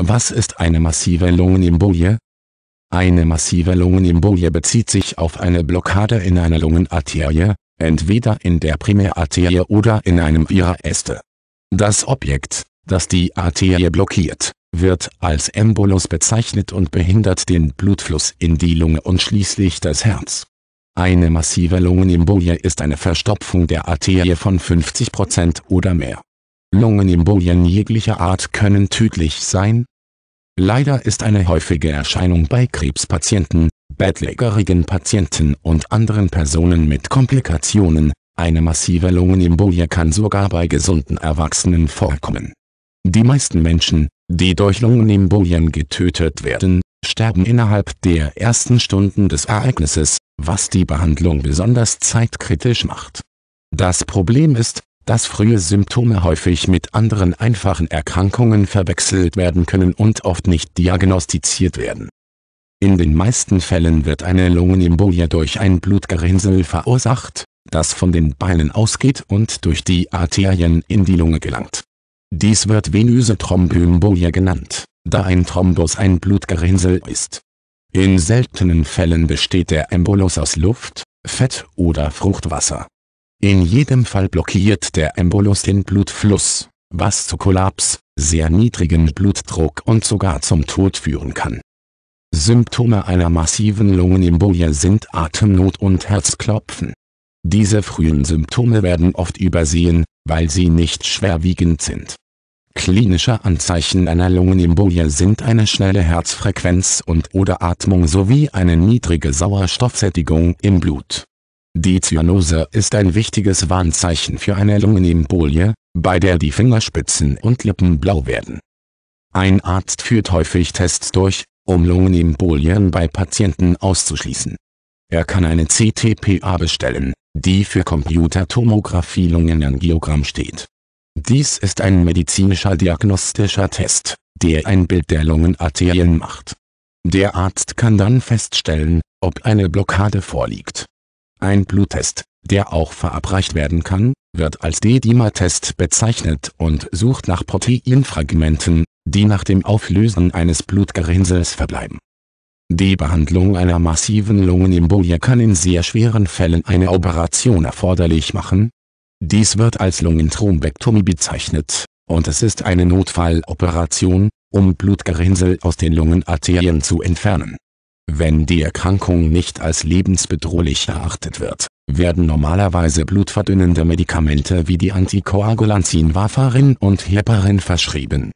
Was ist eine massive Lungenembolie? Eine massive Lungenembolie bezieht sich auf eine Blockade in einer Lungenarterie, entweder in der Primärarterie oder in einem ihrer Äste. Das Objekt, das die Arterie blockiert, wird als Embolus bezeichnet und behindert den Blutfluss in die Lunge und schließlich das Herz. Eine massive Lungenembolie ist eine Verstopfung der Arterie von 50% oder mehr Lungenembolien jeglicher Art können tödlich sein. Leider ist eine häufige Erscheinung bei Krebspatienten, bettlägerigen Patienten und anderen Personen mit Komplikationen, eine massive Lungenembolie kann sogar bei gesunden Erwachsenen vorkommen. Die meisten Menschen, die durch Lungenembolien getötet werden, sterben innerhalb der ersten Stunden des Ereignisses, was die Behandlung besonders zeitkritisch macht. Das Problem ist, dass frühe Symptome häufig mit anderen einfachen Erkrankungen verwechselt werden können und oft nicht diagnostiziert werden. In den meisten Fällen wird eine Lungenembolie durch ein Blutgerinnsel verursacht, das von den Beinen ausgeht und durch die Arterien in die Lunge gelangt. Dies wird venöse Thrombembolie genannt, da ein Thrombus ein Blutgerinnsel ist. In seltenen Fällen besteht der Embolus aus Luft, Fett oder Fruchtwasser. In jedem Fall blockiert der Embolus den Blutfluss, was zu Kollaps, sehr niedrigen Blutdruck und sogar zum Tod führen kann. Symptome einer massiven Lungenembolie sind Atemnot und Herzklopfen. Diese frühen Symptome werden oft übersehen, weil sie nicht schwerwiegend sind. Klinische Anzeichen einer Lungenembolie sind eine schnelle Herzfrequenz und oder Atmung sowie eine niedrige Sauerstoffsättigung im Blut die Zyanose ist ein wichtiges Warnzeichen für eine Lungenembolie, bei der die Fingerspitzen und Lippen blau werden. Ein Arzt führt häufig Tests durch, um Lungenembolien bei Patienten auszuschließen. Er kann eine CTPA bestellen, die für Computertomographie Lungenangiogramm steht. Dies ist ein medizinischer diagnostischer Test, der ein Bild der Lungenarterien macht. Der Arzt kann dann feststellen, ob eine Blockade vorliegt ein Bluttest, der auch verabreicht werden kann, wird als D-Dimer-Test bezeichnet und sucht nach Proteinfragmenten, die nach dem Auflösen eines Blutgerinnsels verbleiben. Die Behandlung einer massiven Lungenembolie kann in sehr schweren Fällen eine Operation erforderlich machen. Dies wird als Lungenthrombektomie bezeichnet, und es ist eine Notfalloperation, um Blutgerinnsel aus den Lungenarterien zu entfernen wenn die Erkrankung nicht als lebensbedrohlich erachtet wird, werden normalerweise blutverdünnende Medikamente wie die Antikoagulanzin Warfarin und Heparin verschrieben